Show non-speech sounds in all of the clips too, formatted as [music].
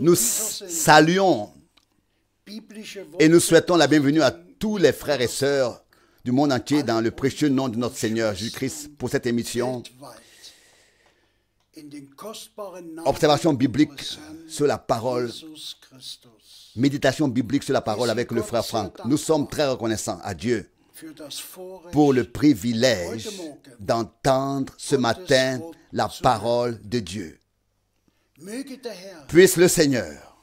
Nous saluons et nous souhaitons la bienvenue à tous les frères et sœurs du monde entier dans le précieux nom de notre Seigneur Jésus-Christ pour cette émission Observation biblique sur la parole. Méditation biblique sur la parole avec le frère Franck. Nous sommes très reconnaissants à Dieu pour le privilège d'entendre ce matin la parole de Dieu. Puisse le Seigneur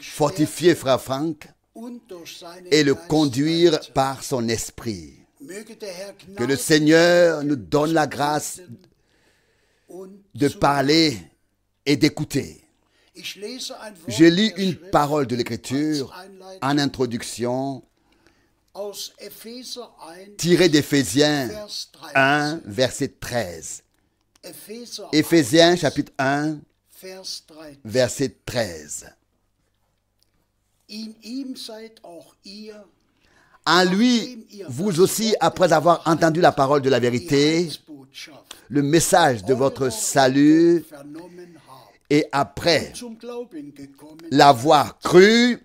fortifier Frère Frank et le conduire par son esprit. Que le Seigneur nous donne la grâce de parler et d'écouter. Je lis une parole de l'Écriture en introduction tirée d'Éphésiens 1, verset 13. Éphésiens chapitre 1, verset 13. En lui, vous aussi, après avoir entendu la parole de la vérité, le message de votre salut, et après l'avoir cru,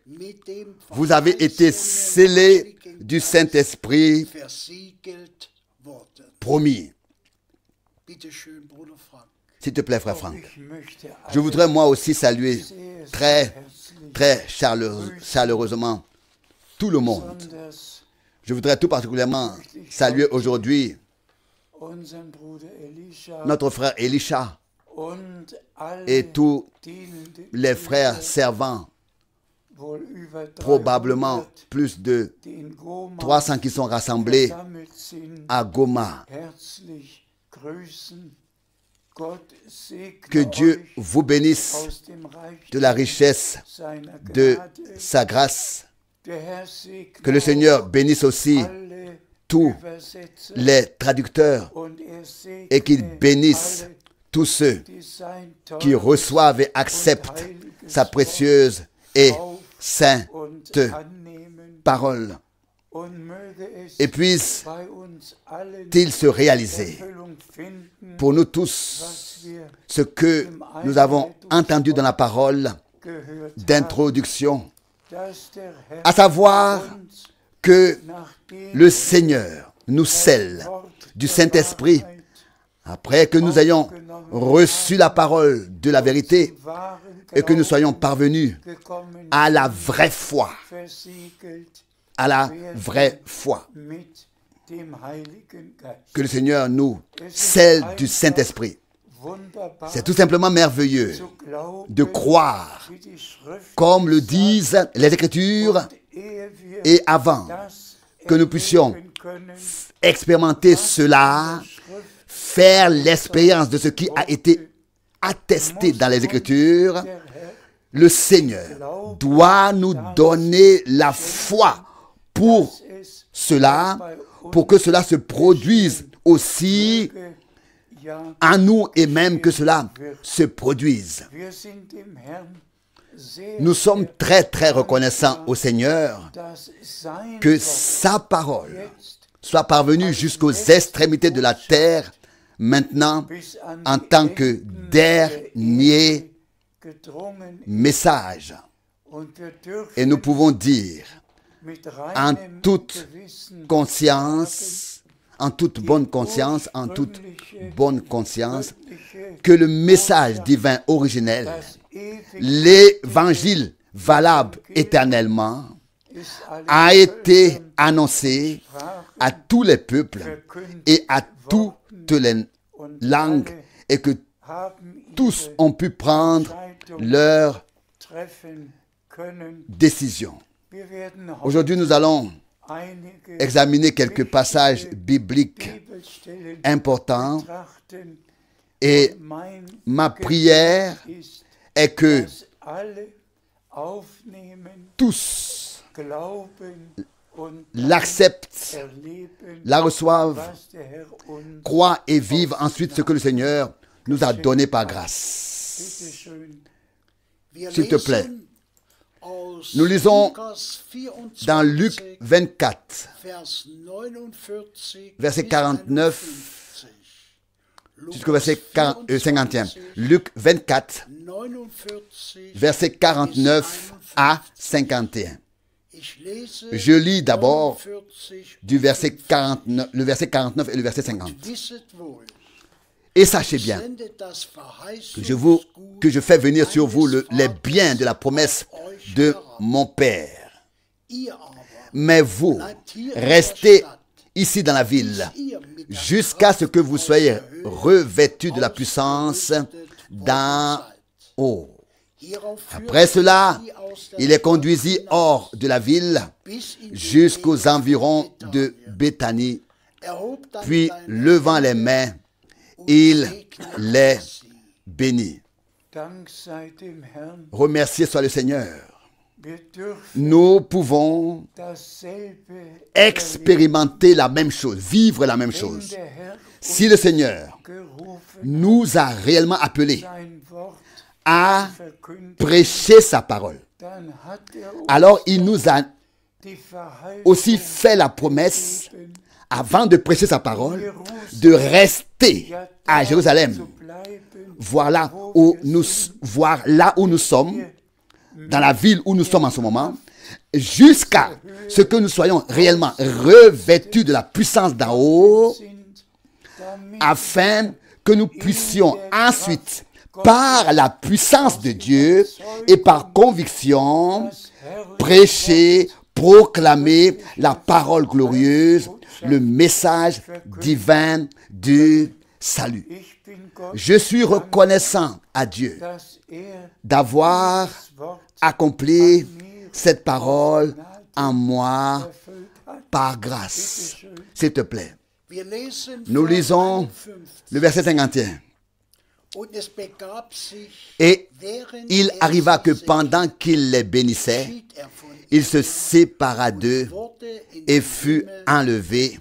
vous avez été scellés du Saint-Esprit promis. S'il te plaît, frère Franck. Je voudrais moi aussi saluer très, très chaleureusement tout le monde. Je voudrais tout particulièrement saluer aujourd'hui notre frère Elisha et tous les frères servants, probablement plus de 300 qui sont rassemblés à Goma. Que Dieu vous bénisse de la richesse de sa grâce. Que le Seigneur bénisse aussi tous les traducteurs er et qu'il bénisse tous ceux qui reçoivent et acceptent sa précieuse et sainte parole et puisse t il se réaliser pour nous tous ce que nous avons entendu dans la parole d'introduction, à savoir que le Seigneur nous scelle du Saint-Esprit après que nous ayons reçu la parole de la vérité et que nous soyons parvenus à la vraie foi à la vraie foi. Que le Seigneur nous, celle du Saint-Esprit. C'est tout simplement merveilleux de croire, comme le disent les Écritures, et avant que nous puissions expérimenter cela, faire l'expérience de ce qui a été attesté dans les Écritures, le Seigneur doit nous donner la foi pour cela, pour que cela se produise aussi à nous et même que cela se produise. Nous sommes très très reconnaissants au Seigneur que sa parole soit parvenue jusqu'aux extrémités de la terre maintenant en tant que dernier message. Et nous pouvons dire en toute conscience, en toute bonne conscience, en toute bonne conscience, que le message divin originel, l'évangile valable éternellement, a été annoncé à tous les peuples et à toutes les langues et que tous ont pu prendre leur décision. Aujourd'hui, nous allons examiner quelques passages bibliques importants et ma prière est que tous l'acceptent, la reçoivent, croient et vivent ensuite ce que le Seigneur nous a donné par grâce. S'il te plaît, nous lisons dans Luc 24, verset 49 jusqu'au verset 51. Euh, Luc 24, verset 49 à 51. Je lis d'abord du verset 49, le verset 49 et le verset 50. Et sachez bien que je, vous, que je fais venir sur vous les biens de la promesse de mon Père. Mais vous, restez ici dans la ville jusqu'à ce que vous soyez revêtus de la puissance d'un haut. Après cela, il les conduisit hors de la ville jusqu'aux environs de Béthanie, puis levant les mains, il les bénit. Remerciez soit le Seigneur nous pouvons expérimenter la même chose, vivre la même chose. Si le Seigneur nous a réellement appelés à prêcher sa parole, alors il nous a aussi fait la promesse, avant de prêcher sa parole, de rester à Jérusalem, Voilà où nous, voir là où nous sommes dans la ville où nous sommes en ce moment, jusqu'à ce que nous soyons réellement revêtus de la puissance d'en haut, afin que nous puissions ensuite, par la puissance de Dieu et par conviction, prêcher, proclamer la parole glorieuse, le message divin du salut. Je suis reconnaissant à Dieu d'avoir « Accomplis cette parole en moi par grâce. S'il te plaît. Nous lisons le verset 51. Et il arriva que pendant qu'il les bénissait, il se sépara d'eux et fut enlevé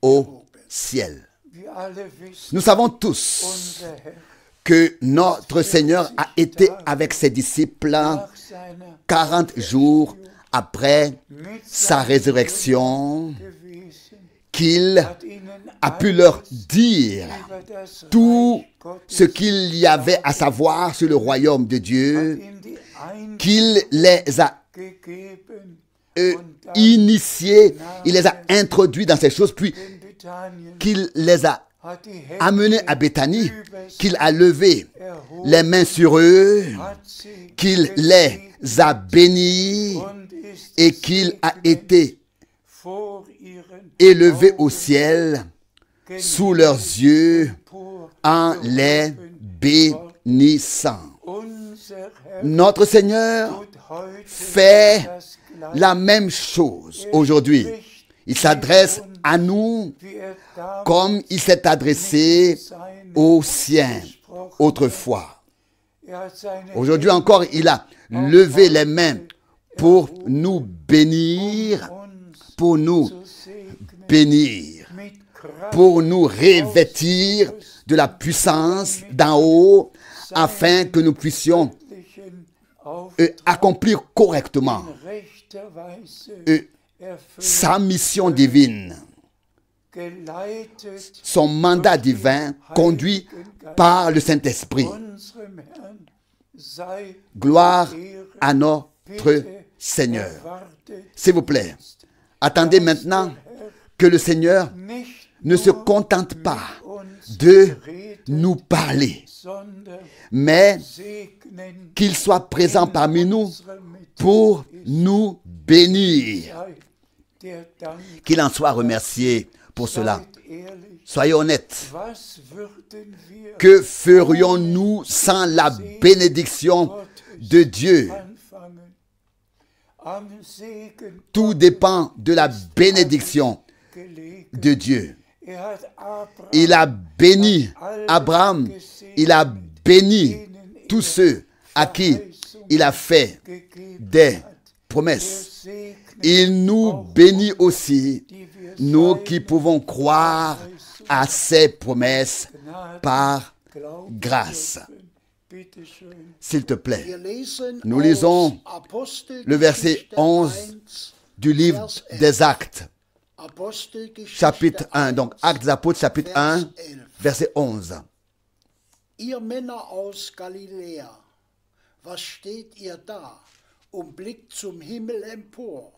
au ciel. Nous savons tous que notre Seigneur a été avec ses disciples 40 jours après sa résurrection, qu'il a pu leur dire tout ce qu'il y avait à savoir sur le royaume de Dieu, qu'il les a euh, initiés, il les a introduits dans ces choses, puis qu'il les a amené à Béthanie, qu'il a levé les mains sur eux, qu'il les a bénis et qu'il a été élevé au ciel sous leurs yeux en les bénissant. Notre Seigneur fait la même chose aujourd'hui. Il s'adresse à nous comme il s'est adressé aux siens autrefois. Aujourd'hui encore, il a levé les mains pour nous bénir, pour nous bénir, pour nous revêtir de la puissance d'en haut, afin que nous puissions euh, accomplir correctement euh, sa mission divine, son mandat divin conduit par le Saint-Esprit. Gloire à notre Seigneur. S'il vous plaît, attendez maintenant que le Seigneur ne se contente pas de nous parler, mais qu'il soit présent parmi nous pour nous bénir. Qu'il en soit remercié pour cela. Soyez honnêtes. Que ferions-nous sans la bénédiction de Dieu Tout dépend de la bénédiction de Dieu. Il a béni Abraham, il a béni tous ceux à qui il a fait des promesses. Il nous bénit aussi, nous qui pouvons croire à ses promesses par grâce. S'il te plaît, nous lisons le verset 11 du livre des Actes, chapitre 1. Donc, Actes des Apôtres, chapitre 1, verset 11. steht ihr da und um blickt zum Himmel empor?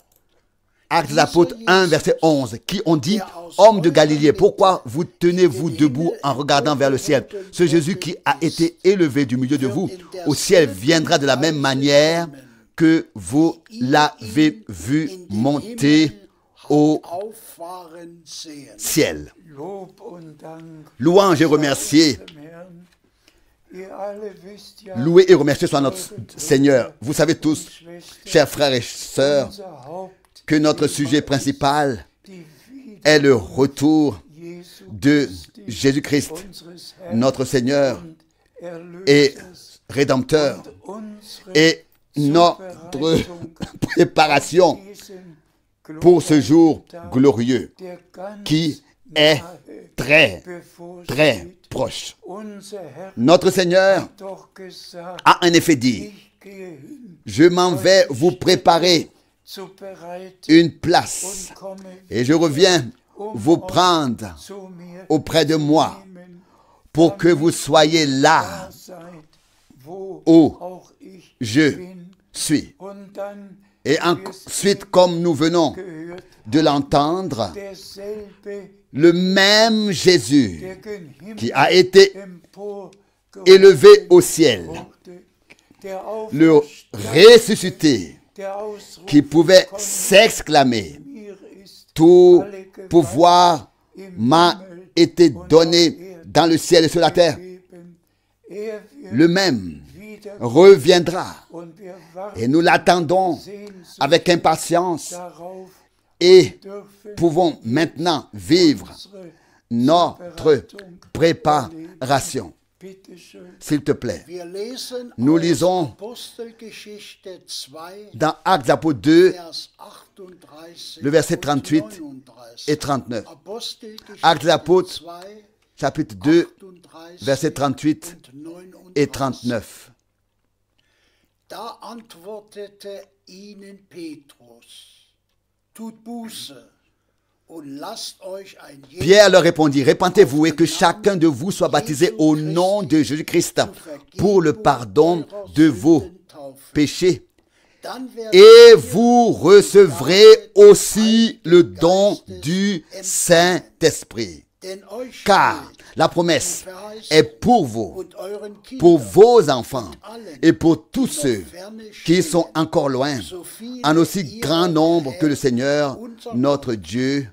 Actes des Apôtres 1, verset 11, qui ont dit, homme de Galilée, pourquoi vous tenez-vous debout en regardant vers le ciel Ce Jésus qui a été élevé du milieu de vous au ciel viendra de la même manière que vous l'avez vu monter au ciel. Louange et remercier. Louez et remercier soit notre Seigneur. Vous savez tous, chers frères et sœurs, que notre sujet principal est le retour de Jésus-Christ, notre Seigneur et Rédempteur, et notre [laughs] préparation pour ce jour glorieux qui est très, très proche. Notre Seigneur a en effet dit, je m'en vais vous préparer une place. Et je reviens vous prendre auprès de moi pour que vous soyez là où je suis. Et ensuite, comme nous venons de l'entendre, le même Jésus qui a été élevé au ciel, le ressuscité, qui pouvait s'exclamer, tout pouvoir m'a été donné dans le ciel et sur la terre. Le même reviendra et nous l'attendons avec impatience et pouvons maintenant vivre notre préparation. S'il te plaît. Nous lisons dans Actes Apôtres 2, le verset 38 et 39. Actes chapitre 2, verset 38 et 39. Da antwortete ihnen Petrus, Oh, Pierre leur répondit, répentez-vous et que chacun de vous soit baptisé au nom de Jésus-Christ pour le pardon de vos péchés. Et vous recevrez aussi le don du Saint-Esprit. Car la promesse est pour vous, pour vos enfants et pour tous ceux qui sont encore loin, en aussi grand nombre que le Seigneur, notre Dieu,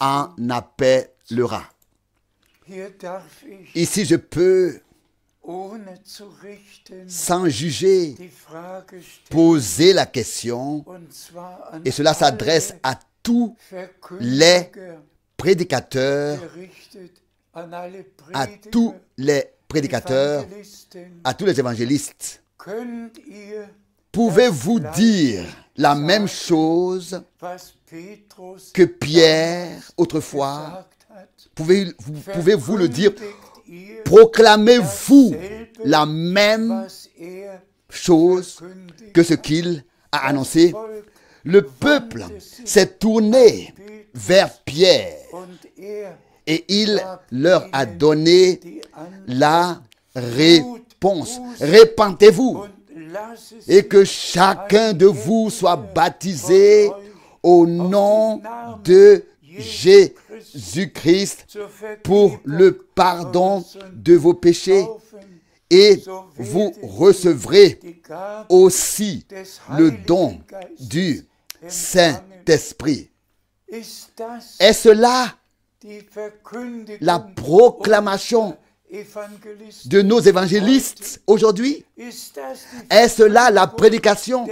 en appellera. Ici, je peux, sans juger, poser la question, et cela s'adresse à tous les prédicateurs, à tous les prédicateurs, à tous les évangélistes. Pouvez-vous dire la même chose que Pierre autrefois. Pouvez, vous pouvez vous le dire. Proclamez-vous la même chose que ce qu'il a annoncé. Le peuple s'est tourné vers Pierre et il leur a donné la réponse. Répentez-vous et que chacun de vous soit baptisé au nom de Jésus-Christ pour le pardon de vos péchés. Et vous recevrez aussi le don du Saint-Esprit. Est-ce là la proclamation de nos évangélistes aujourd'hui Est-ce là la prédication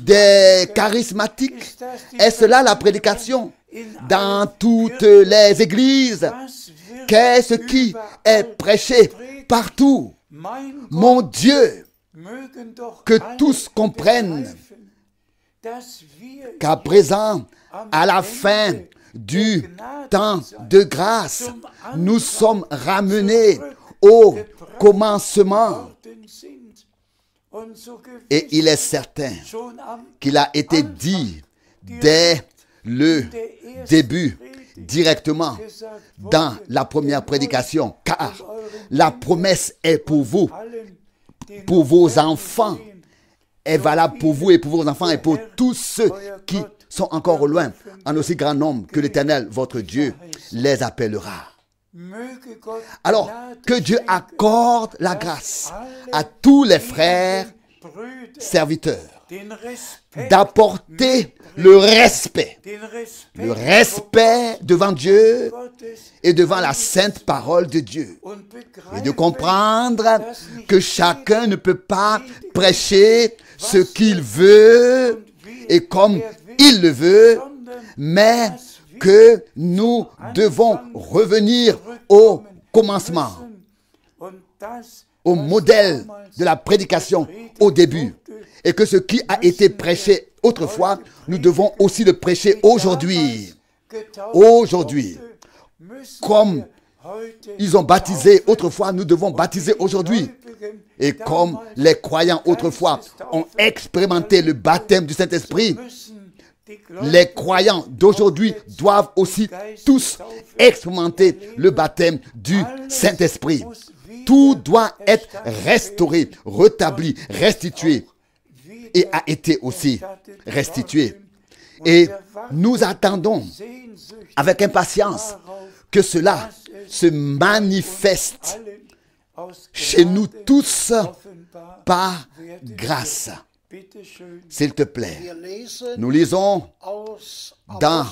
des charismatiques Est-ce là la prédication dans toutes les églises Qu'est-ce qui est prêché partout Mon Dieu, que tous comprennent qu'à présent, à la fin du temps de grâce, nous sommes ramenés au commencement. Et il est certain qu'il a été dit dès le début, directement dans la première prédication, car la promesse est pour vous, pour vos enfants, est valable pour vous et pour vos enfants et pour tous ceux qui sont encore au loin, en aussi grand nombre que l'Éternel, votre Dieu, les appellera. Alors, que Dieu accorde la grâce à tous les frères serviteurs d'apporter le respect, le respect devant Dieu et devant la sainte parole de Dieu, et de comprendre que chacun ne peut pas prêcher ce qu'il veut et comme il le veut, mais que nous devons revenir au commencement, au modèle de la prédication au début, et que ce qui a été prêché autrefois, nous devons aussi le prêcher aujourd'hui. Aujourd'hui, comme ils ont baptisé autrefois, nous devons baptiser aujourd'hui. Et comme les croyants autrefois ont expérimenté le baptême du Saint-Esprit, les croyants d'aujourd'hui doivent aussi tous expérimenter le baptême du Saint-Esprit. Tout doit être restauré, rétabli, restitué et a été aussi restitué. Et nous attendons avec impatience que cela se manifeste chez nous tous par grâce. S'il te plaît, nous lisons dans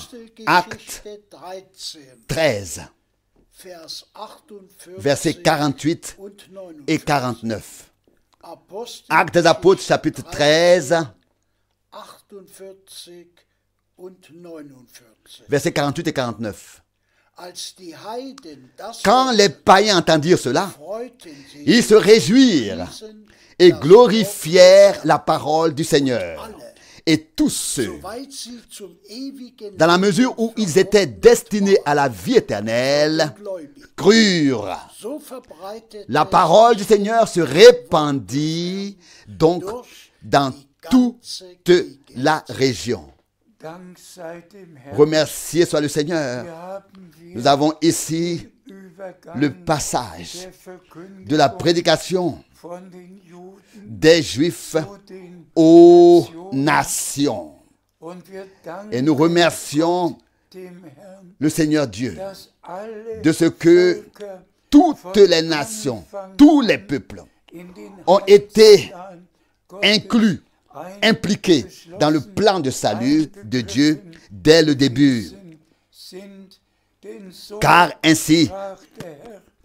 Acte 13, versets 48 et 49. Acte des Apôtres, chapitre 13, versets 48 et 49. Quand les païens entendirent cela, ils se réjouirent et glorifièrent la parole du Seigneur. Et tous ceux, dans la mesure où ils étaient destinés à la vie éternelle, crurent. La parole du Seigneur se répandit donc dans toute la région. Remercier soit le Seigneur. Nous avons ici le passage de la prédication des Juifs aux nations. Et nous remercions le Seigneur Dieu de ce que toutes les nations, tous les peuples ont été inclus, impliqués dans le plan de salut de Dieu dès le début. Car ainsi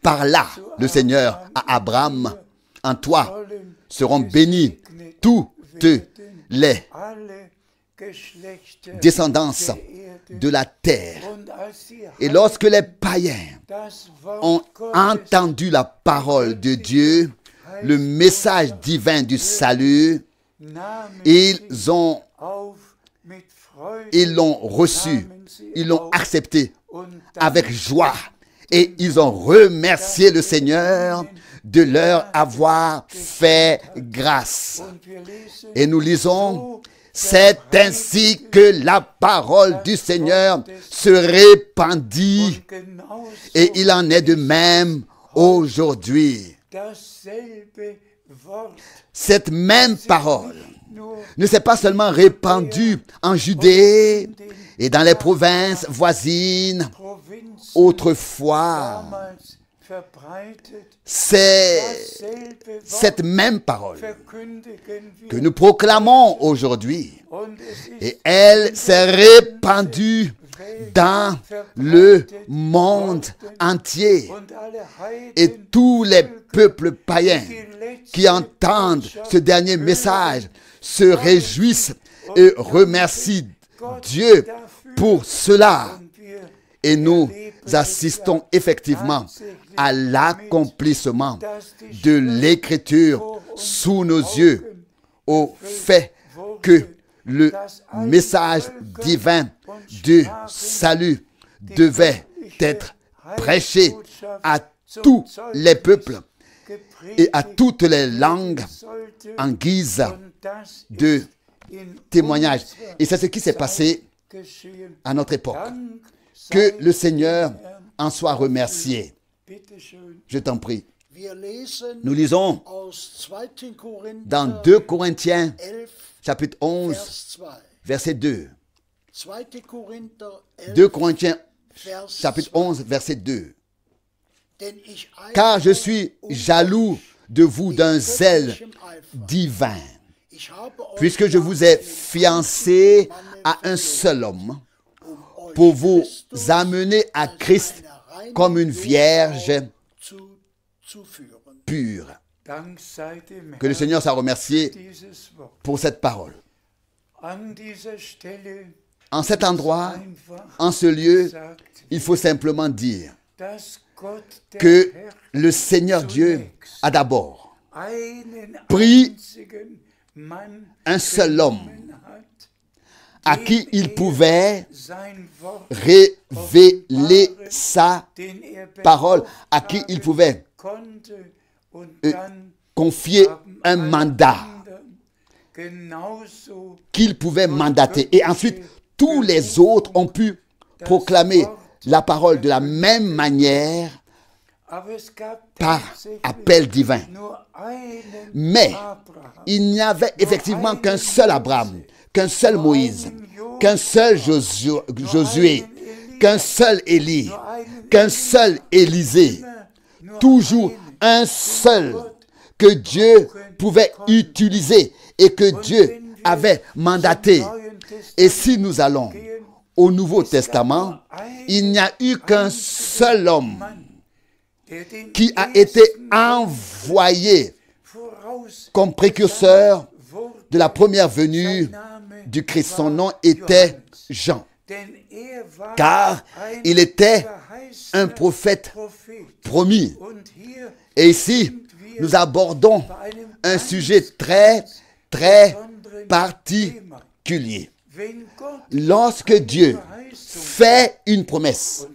parla le Seigneur à Abraham, en toi seront bénis toutes les descendances de la terre. Et lorsque les païens ont entendu la parole de Dieu, le message divin du salut, ils ont ils l'ont reçu, ils l'ont accepté avec joie. Et ils ont remercié le Seigneur de leur avoir fait grâce. Et nous lisons, c'est ainsi que la parole du Seigneur se répandit. Et il en est de même aujourd'hui. Cette même parole ne s'est pas seulement répandue en Judée, et dans les provinces voisines autrefois. C'est cette même parole que nous proclamons aujourd'hui et elle s'est répandue dans le monde entier et tous les peuples païens qui entendent ce dernier message se réjouissent et remercient Dieu pour cela. Et nous assistons effectivement à l'accomplissement de l'écriture sous nos yeux, au fait que le message divin du salut devait être prêché à tous les peuples et à toutes les langues en guise de témoignage. Et c'est ce qui s'est passé à notre époque. Que le Seigneur en soit remercié. Je t'en prie. Nous lisons dans 2 Corinthiens, chapitre 11, verset 2. 2 Corinthiens, chapitre 11, verset 2. Car je suis jaloux de vous d'un zèle divin puisque je vous ai fiancé à un seul homme pour vous amener à Christ comme une vierge pure. Que le Seigneur soit remercié pour cette parole. En cet endroit, en ce lieu, il faut simplement dire que le Seigneur Dieu a d'abord pris un seul homme à qui il pouvait révéler sa er parole, à qui il pouvait confier un mandat qu'il pouvait mandater. Et ensuite, tous les autres ont pu proclamer la parole de la même manière par appel divin. Mais il n'y avait effectivement qu'un seul Abraham, qu'un seul Moïse, qu'un seul Josué, qu'un seul Élie, qu'un seul Élisée. Toujours un seul que Dieu pouvait utiliser et que Dieu avait mandaté. Et si nous allons au Nouveau Testament, il n'y a eu qu'un seul homme qui a été envoyé comme précurseur de la première venue du Christ. Son nom était Jean, car il était un prophète promis. Et ici, nous abordons un sujet très, très particulier. Lorsque Dieu fait une promesse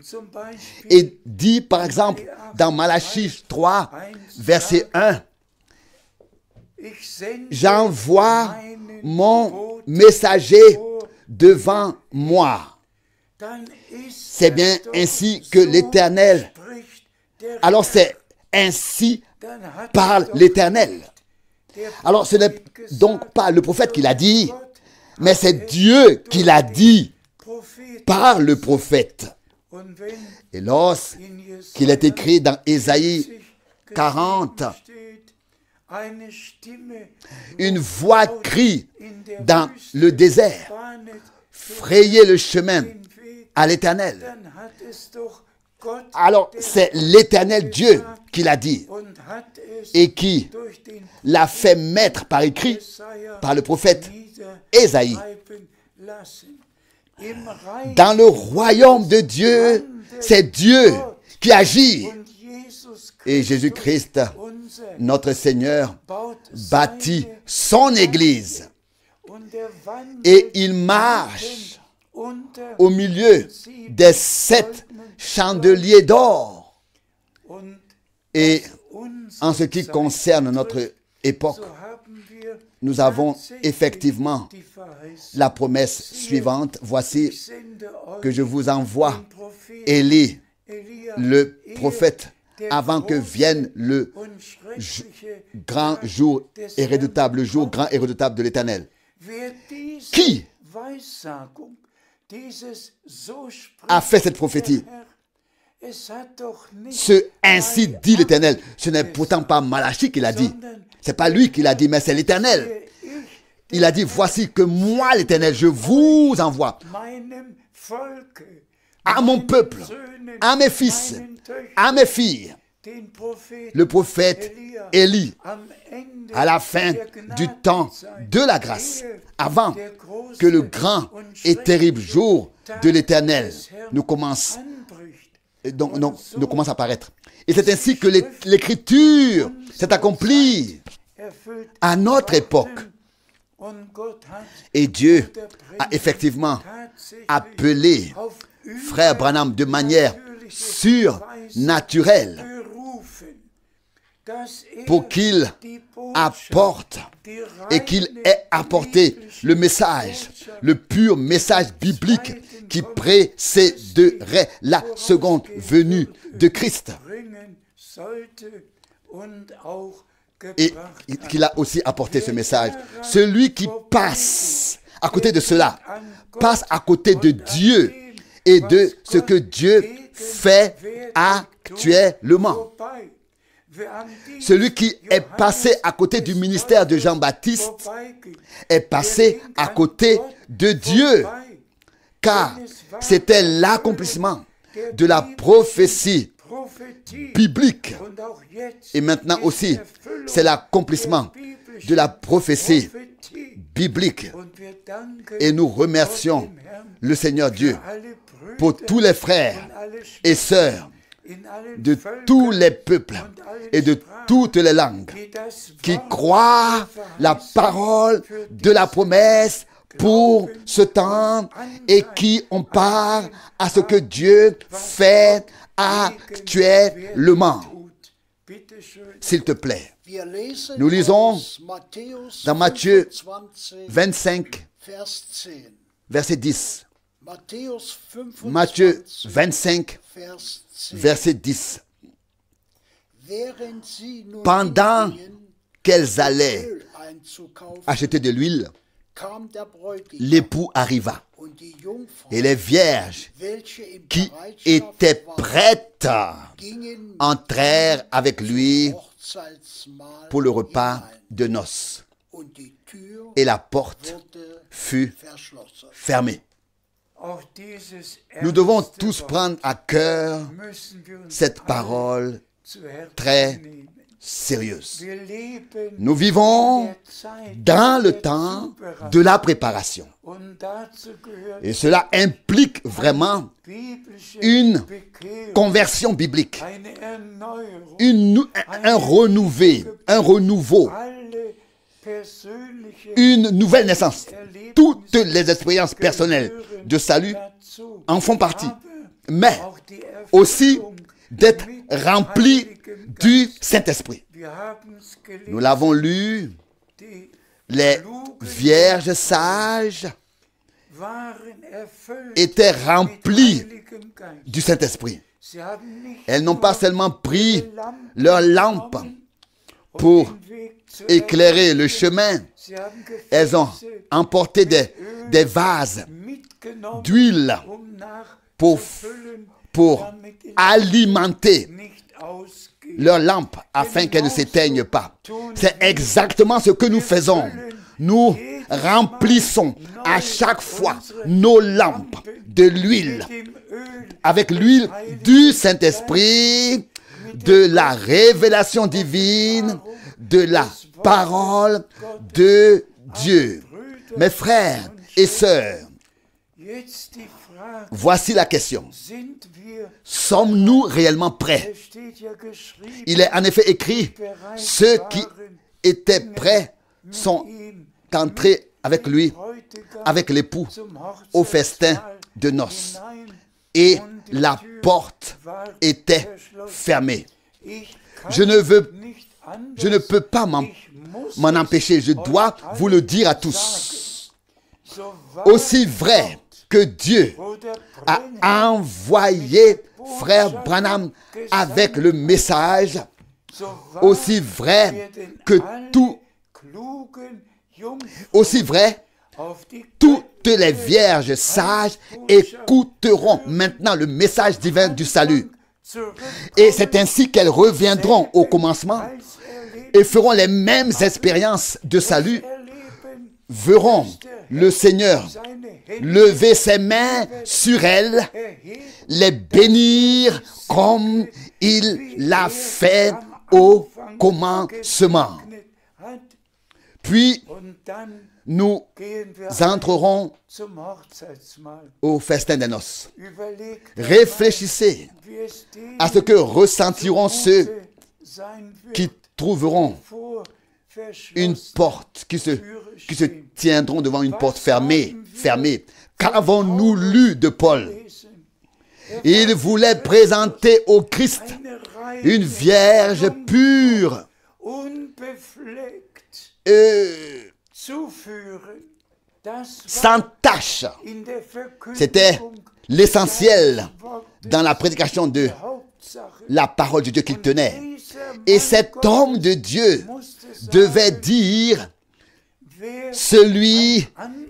et dit par exemple dans Malachie 3, verset 1, J'envoie mon messager devant moi. C'est bien ainsi que l'Éternel. Alors c'est ainsi parle l'Éternel. Alors ce n'est donc pas le prophète qui l'a dit, mais c'est Dieu qui l'a dit par le prophète. Et lorsqu'il est écrit dans Ésaïe 40, une voix crie dans le désert, frayez le chemin à l'Éternel. Alors c'est l'Éternel Dieu qui l'a dit et qui l'a fait mettre par écrit par le prophète Ésaïe. Dans le royaume de Dieu, c'est Dieu qui agit. Et Jésus-Christ, notre Seigneur, bâtit son Église. Et il marche au milieu des sept chandeliers d'or. Et en ce qui concerne notre époque, nous avons effectivement la promesse suivante. Voici que je vous envoie Élie, le prophète, avant que vienne le grand jour et redoutable jour, grand et redoutable de l'Éternel. Qui a fait cette prophétie Ce ainsi dit l'Éternel. Ce n'est pourtant pas Malachi qui l'a dit, c'est pas lui qui l'a dit, mais c'est l'Éternel. Il a dit, voici que moi, l'Éternel, je vous envoie à mon peuple, à mes fils, à mes filles, le prophète Élie, à la fin du temps de la grâce, avant que le grand et terrible jour de l'Éternel ne commence, euh, donc, ne commence à apparaître. Et c'est ainsi que l'Écriture s'est accomplie à notre époque. Et Dieu a effectivement appelé frère Branham de manière surnaturelle pour qu'il apporte et qu'il ait apporté le message, le pur message biblique qui précéderait la seconde venue de Christ et qu'il a aussi apporté ce message. Celui qui passe à côté de cela, passe à côté de Dieu et de ce que Dieu fait actuellement. Celui qui est passé à côté du ministère de Jean-Baptiste est passé à côté de Dieu, car c'était l'accomplissement de la prophétie biblique. Et maintenant aussi, c'est l'accomplissement de la prophétie biblique. Et nous remercions le Seigneur Dieu pour tous les frères et sœurs de tous les peuples et de toutes les langues qui croient la parole de la promesse pour ce temps et qui ont part à ce que Dieu fait ah, tu es le actuellement. S'il te plaît. Nous lisons dans Matthieu 25, verset 10. Matthieu 25, verset 10. Pendant qu'elles allaient acheter de l'huile, l'époux arriva. Et les vierges qui étaient prêtes entrèrent avec lui pour le repas de noces. Et la porte fut fermée. Nous devons tous prendre à cœur cette parole très sérieuse. Nous vivons dans le temps de la préparation. Et cela implique vraiment une conversion biblique, une, un, un renouveau, une nouvelle naissance. Toutes les expériences personnelles de salut en font partie. Mais aussi d'être rempli du Saint-Esprit. Nous l'avons lu. Les vierges sages étaient remplies du Saint-Esprit. Elles n'ont pas seulement pris leur lampe pour éclairer le chemin. Elles ont emporté des, des vases d'huile pour alimenter leur lampe afin qu'elle ne s'éteigne pas. C'est exactement ce que nous faisons. Nous remplissons à chaque fois nos lampes de l'huile, avec l'huile du Saint-Esprit, de la révélation divine, de la parole de Dieu. Mes frères et sœurs, Voici la question. Sommes-nous réellement prêts Il est en effet écrit, ceux qui étaient prêts sont entrés avec lui, avec l'époux, au festin de noces. Et la porte était fermée. Je ne veux, je ne peux pas m'en empêcher. Je dois vous le dire à tous. Aussi vrai que Dieu a envoyé frère Branham avec le message aussi vrai que tout, aussi vrai, toutes les vierges sages écouteront maintenant le message divin du salut. Et c'est ainsi qu'elles reviendront au commencement et feront les mêmes expériences de salut verront le Seigneur lever ses mains sur elle, les bénir comme il l'a fait au commencement. Puis nous entrerons au festin des noces. Réfléchissez à ce que ressentiront ceux qui trouveront une porte, qui se, qui se tiendront devant une porte fermée, fermée. Qu'avons-nous lu de Paul Il voulait présenter au Christ une vierge pure et sans tâche. C'était l'essentiel dans la prédication de la parole de Dieu qu'il tenait. Et cet homme de Dieu devait dire, celui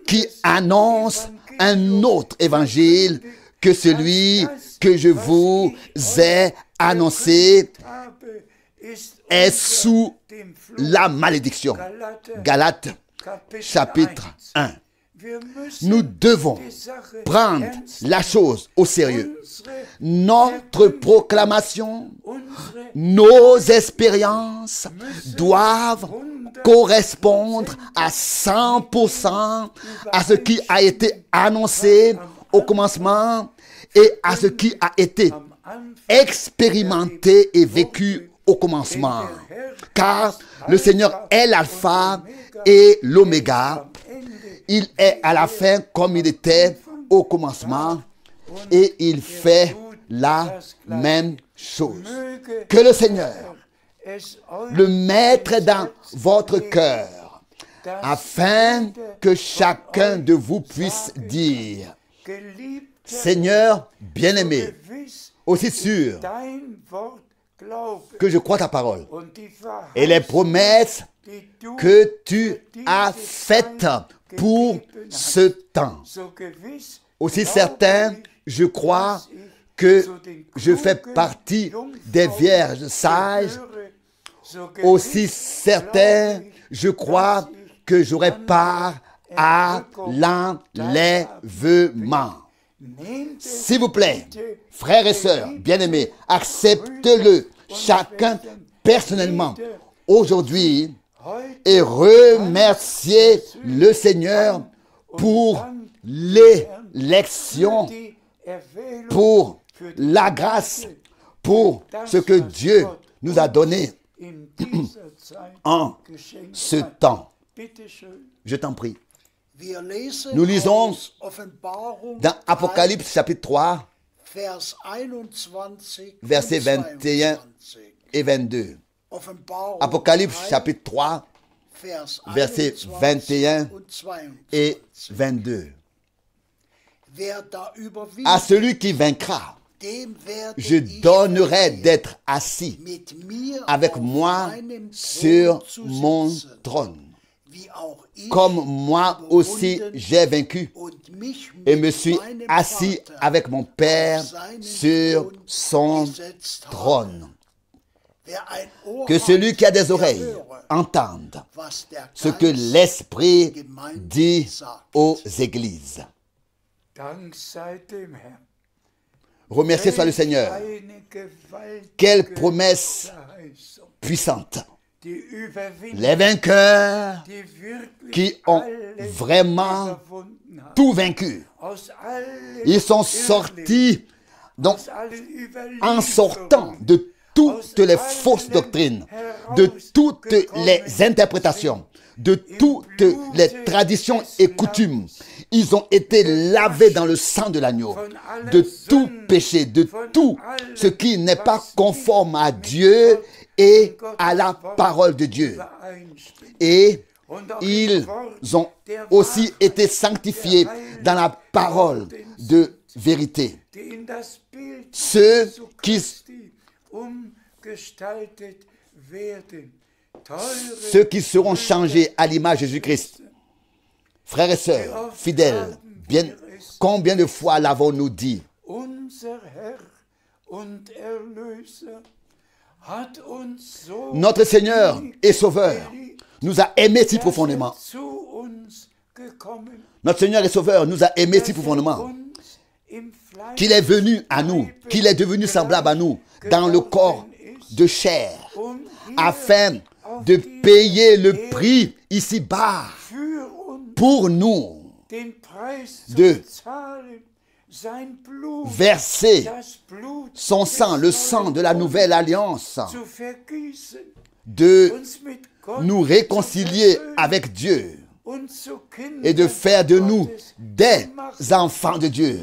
qui annonce un autre évangile que celui que je vous ai annoncé est sous la malédiction. Galate chapitre 1. Nous devons prendre la chose au sérieux. Notre proclamation, nos expériences doivent correspondre à 100% à ce qui a été annoncé au commencement et à ce qui a été expérimenté et vécu au commencement. Car le Seigneur est l'alpha et l'oméga, il est à la fin comme il était au commencement et il fait la même chose. Que le Seigneur le mette dans votre cœur afin que chacun de vous puisse dire, Seigneur bien-aimé, aussi sûr que je crois ta parole et les promesses que tu as faites pour ce temps. Aussi certain, je crois que je fais partie des vierges sages. Aussi certain, je crois que j'aurai part à l'enlèvement. S'il vous plaît, frères et sœurs, bien-aimés, acceptez-le chacun personnellement. Aujourd'hui, et remercier le Seigneur pour les l'élection, pour la grâce, pour ce que Dieu nous a donné en ce temps. Je t'en prie. Nous lisons dans Apocalypse chapitre 3, versets 21 et 22. Apocalypse chapitre 3, versets 21 et 22. À celui qui vaincra, je donnerai d'être assis avec moi sur mon trône, comme moi aussi j'ai vaincu et me suis assis avec mon Père sur son trône. Que celui qui a des oreilles entende ce que l'Esprit dit aux églises. remerciez soit le Seigneur. Quelle promesse puissante. Les vainqueurs qui ont vraiment tout vaincu. Ils sont sortis donc, en sortant de tout toutes les fausses doctrines, de toutes les interprétations, de toutes les traditions et coutumes. Ils ont été lavés dans le sang de l'agneau, de tout péché, de tout ce qui n'est pas conforme à Dieu et à la parole de Dieu. Et ils ont aussi été sanctifiés dans la parole de vérité. Ceux qui ceux qui seront changés à l'image de Jésus-Christ. Frères et sœurs, fidèles, bien, combien de fois l'avons-nous dit er Notre Seigneur et Sauveur nous a aimés si er profondément. Notre Seigneur et Sauveur nous a aimés si profondément qu'il est venu à nous, qu'il est devenu semblable à nous dans le corps de chair, afin de payer le prix ici-bas pour nous, de verser son sang, le sang de la nouvelle alliance, de nous réconcilier avec Dieu et de faire de nous des enfants de Dieu.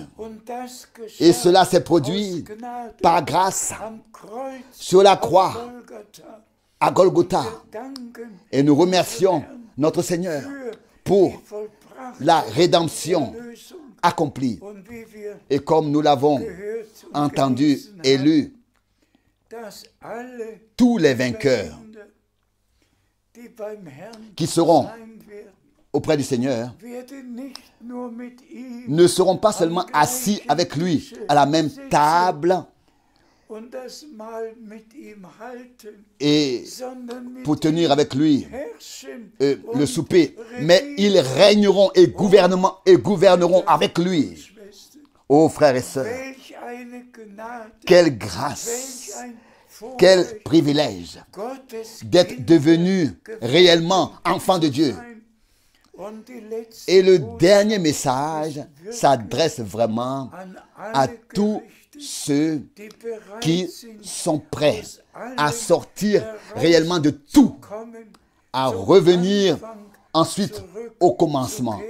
Et cela s'est produit par grâce sur la croix à Golgotha. Et nous remercions notre Seigneur pour la rédemption accomplie. Et comme nous l'avons entendu et lu, tous les vainqueurs qui seront auprès du Seigneur ne seront pas seulement assis avec lui à la même table et pour tenir avec lui euh, le souper, mais ils régneront et gouverneront, et gouverneront avec lui. Ô frères et sœurs, quelle grâce, quel privilège d'être devenu réellement enfant de Dieu, et le dernier message s'adresse vraiment à tous ceux qui sont prêts à sortir réellement de tout, à revenir ensuite au commencement.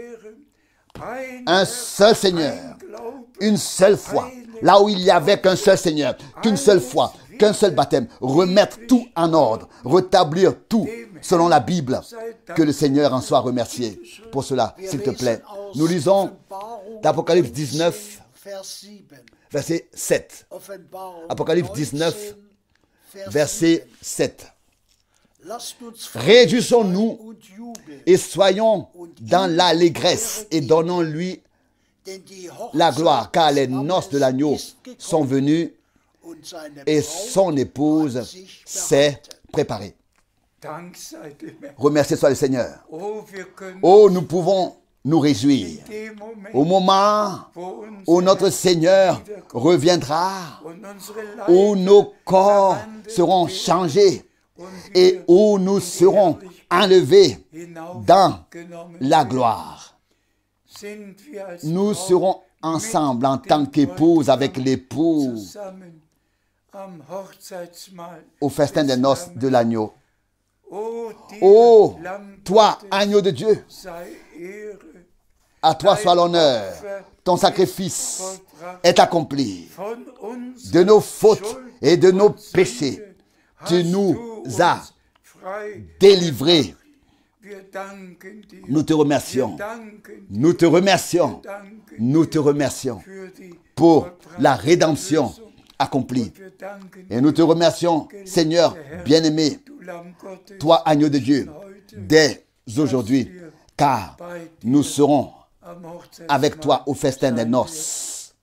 Un seul Seigneur, une seule foi, là où il n'y avait qu'un seul Seigneur, qu'une seule foi, qu'un seul baptême, remettre tout en ordre, rétablir tout selon la Bible. Que le Seigneur en soit remercié pour cela, s'il te plaît. Nous lisons d'Apocalypse 19, verset 7. Apocalypse 19, verset 7. Réjouissons-nous et soyons dans l'allégresse et donnons-lui la gloire, car les noces de l'agneau sont venues et son épouse s'est préparée. Remerciez soit le Seigneur. Oh, oh, nous pouvons nous réjouir au moment où notre Seigneur reviendra, où nos corps seront changés et où nous serons enlevés dans la gloire. Nous serons ensemble en tant qu'épouse avec l'époux au festin des noces de l'agneau. Oh, toi, agneau de Dieu, à toi soit l'honneur. Ton sacrifice est accompli. De nos fautes et de nos péchés, tu nous as délivrés. Nous te remercions. Nous te remercions. Nous te remercions pour la rédemption accompli. Oh, et nous te remercions, Seigneur bien-aimé, toi, agneau de Dieu, dès aujourd'hui, car nous serons avec toi au festin des noces.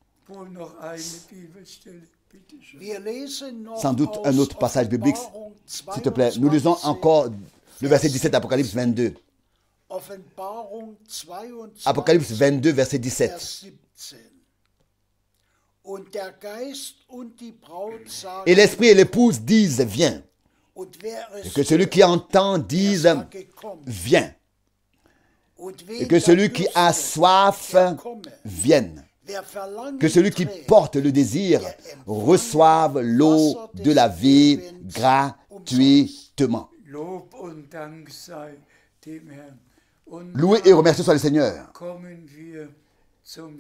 Sans doute un autre passage biblique, s'il te plaît. Nous lisons encore le verset 17 Apocalypse 22. Apocalypse 22, verset 17. Et l'esprit et l'épouse disent, viens. Et que celui qui entend dise, viens. Et que celui qui a soif vienne. Que celui qui porte le désir reçoive l'eau de la vie gratuitement. Louez et remerciez soit le Seigneur.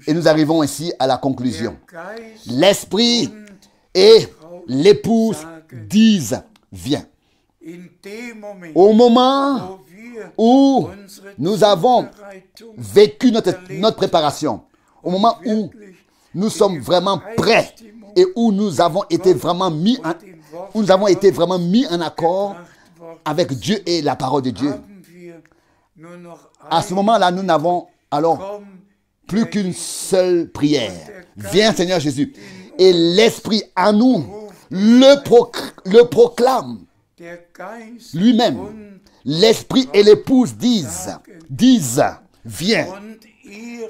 Et nous arrivons ainsi à la conclusion. L'esprit et l'épouse disent, viens. Au moment où nous avons vécu notre, préparation, au moment où nous sommes vraiment prêts et où nous avons été vraiment mis en, nous avons été vraiment mis en accord avec Dieu et la parole de Dieu. À ce moment-là, nous n'avons alors plus qu'une seule prière. Viens Seigneur Jésus. Et l'Esprit à nous le, proclame lui-même. L'Esprit et l'épouse disent, disent, viens.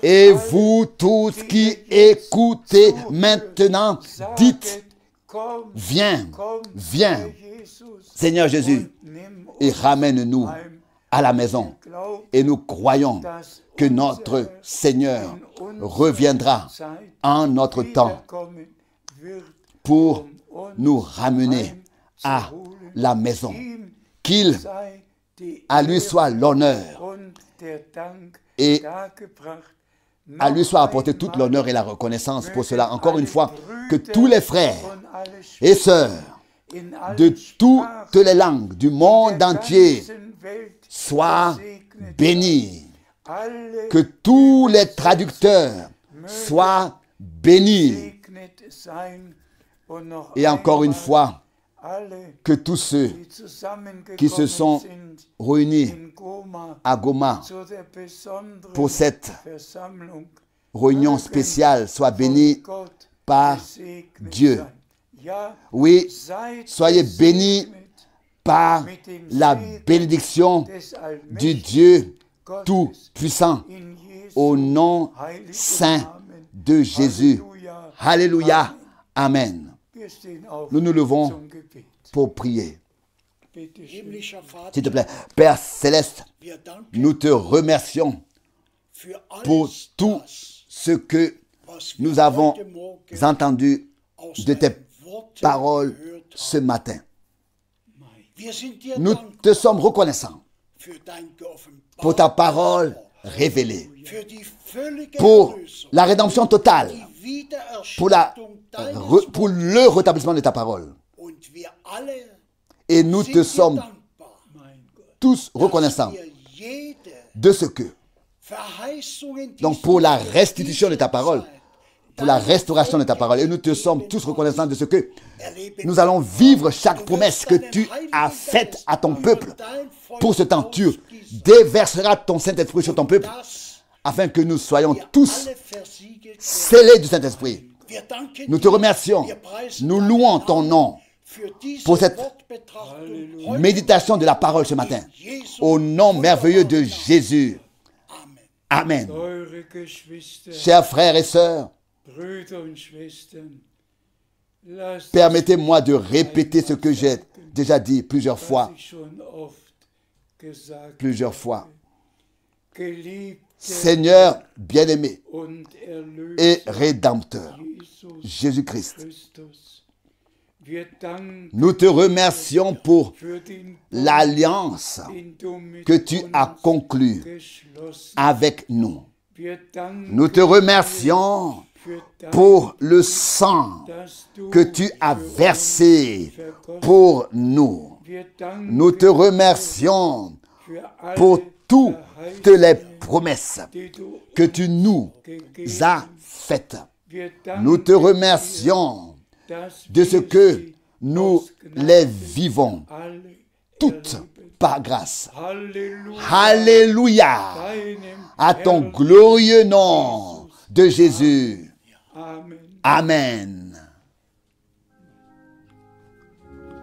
Et vous tous qui écoutez maintenant, dites, viens, viens, Seigneur Jésus, et ramène-nous à la maison. Et nous croyons que notre Seigneur reviendra en notre temps pour nous ramener à la maison. Qu'il à lui soit l'honneur et à lui soit apporté toute l'honneur et la reconnaissance pour cela. Encore une fois, que tous les frères et sœurs de toutes les langues du monde entier sois béni. Que tous les traducteurs soient bénis. Et encore une fois, que tous ceux qui se sont réunis à Goma pour cette réunion spéciale soient bénis par Dieu. Oui, soyez bénis par la bénédiction du Dieu Tout-Puissant, au nom saint de Jésus. Alléluia. Amen. Nous nous levons pour prier. S'il te plaît, Père céleste, nous te remercions pour tout ce que nous avons entendu de tes paroles ce matin. Nous te sommes reconnaissants pour ta parole révélée, pour la rédemption totale, pour, la, pour le rétablissement de ta parole. Et nous te sommes tous reconnaissants de ce que. Donc pour la restitution de ta parole, pour la restauration de ta parole. Et nous te sommes tous reconnaissants de ce que nous allons vivre chaque promesse que tu as faite à ton peuple. Pour ce temps, tu déverseras ton Saint-Esprit sur ton peuple afin que nous soyons tous scellés du Saint-Esprit. Nous te remercions. Nous louons ton nom pour cette méditation de la parole ce matin. Au nom merveilleux de Jésus. Amen. Chers frères et sœurs, Permettez-moi de répéter ce que j'ai déjà dit plusieurs fois. Plusieurs fois. Seigneur bien-aimé et Rédempteur, Jésus-Christ. Nous te remercions pour l'alliance que tu as conclue avec nous. Nous te remercions pour le sang que tu as versé pour nous. Nous te remercions pour toutes les promesses que tu nous as faites. Nous te remercions de ce que nous les vivons toutes par grâce. Alléluia à ton glorieux nom de Jésus. Amen. Amen.